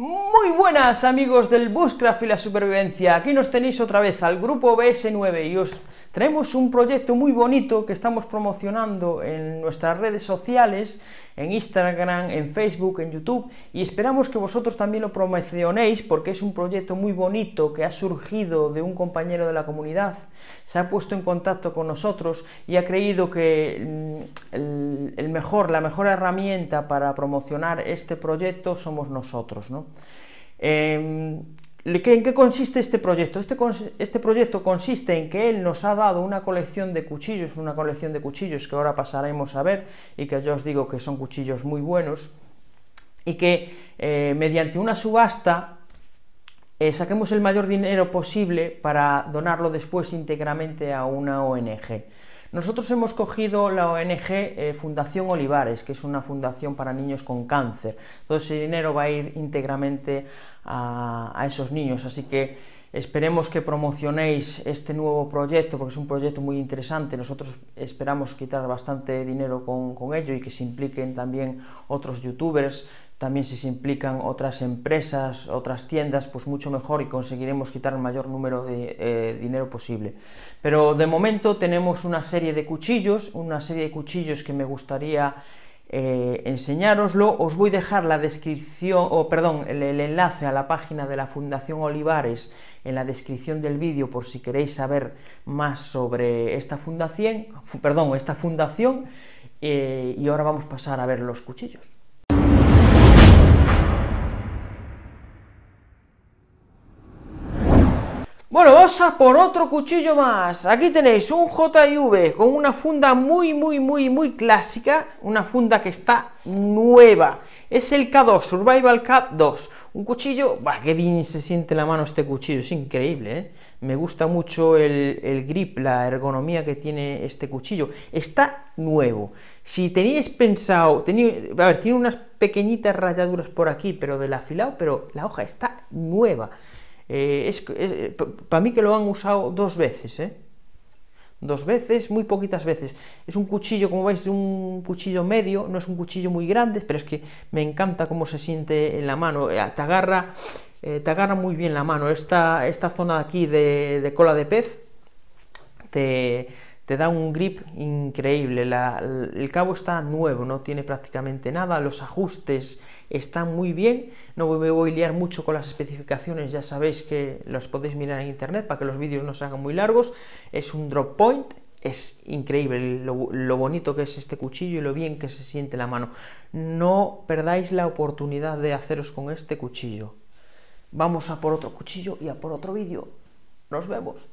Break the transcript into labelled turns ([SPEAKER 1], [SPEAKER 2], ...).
[SPEAKER 1] Muy buenas amigos del Bushcraft y la supervivencia, aquí nos tenéis otra vez al grupo BS9 y os traemos un proyecto muy bonito que estamos promocionando en nuestras redes sociales, en Instagram, en Facebook, en YouTube y esperamos que vosotros también lo promocionéis porque es un proyecto muy bonito que ha surgido de un compañero de la comunidad, se ha puesto en contacto con nosotros y ha creído que mm, el el, mejor, la mejor herramienta para promocionar este proyecto somos nosotros. ¿no? Em, ¿En qué consiste este proyecto? Este, este, proyecto consiste en que él nos ha dado una colección de cuchillos, una colección de cuchillos que ahora pasaremos a ver y que yo os digo que son cuchillos muy buenos y que eh, mediante una subasta eh, saquemos el mayor dinero posible para donarlo después íntegramente a una ONG. Nosotros hemos cogido la ONG eh, Fundación Olivares, que es una fundación para niños con cáncer. Todo ese dinero va a ir íntegramente a, a esos niños, así que Esperemos que promocionéis este nuevo proyecto porque es un proyecto muy interesante. Nosotros esperamos quitar bastante dinero con, ello y que se impliquen también otros youtubers, también si se implican otras empresas, otras tiendas, pues mucho mejor y conseguiremos quitar el mayor número de eh, dinero posible. Pero de momento tenemos una serie de cuchillos, una serie de cuchillos que me gustaría eh, enseñároslo. Os voy a dejar la descripción, o perdón, el, enlace a la página de la Fundación Olivares en la descripción del vídeo por si queréis saber más sobre esta fundación, perdón, esta fundación. Eh, y ahora vamos a pasar a ver los cuchillos. Bueno, vamos a por otro cuchillo más. Aquí tenéis un JV con una funda muy, muy, muy, muy clásica. Una funda que está nueva. Es el K2, Survival K2. Un cuchillo... Bah, qué bien se siente la mano este cuchillo! Es increíble, ¿eh? Me gusta mucho el, grip, la ergonomía que tiene este cuchillo. Está nuevo. Si teníais pensado... a ver, tiene unas pequeñitas rayaduras por aquí, pero del afilado, pero la hoja está nueva. Eh, es, eh, para mí que lo han usado dos veces, ¿eh? Dos veces, muy poquitas veces. Es un cuchillo, como veis, un cuchillo medio, no es un cuchillo muy grande, pero es que me encanta cómo se siente en la mano. Eh, te agarra, te agarra muy bien la mano. Esta, esta zona aquí de, de cola de pez te, te da un grip increíble, el cabo está nuevo, no tiene prácticamente nada, los ajustes están muy bien, no me voy a liar mucho con las especificaciones, ya sabéis que los podéis mirar en internet para que los vídeos no se hagan muy largos, es un drop point, es increíble lo, bonito que es este cuchillo y lo bien que se siente la mano. No perdáis la oportunidad de haceros con este cuchillo. Vamos a por otro cuchillo y a por otro vídeo. Nos vemos.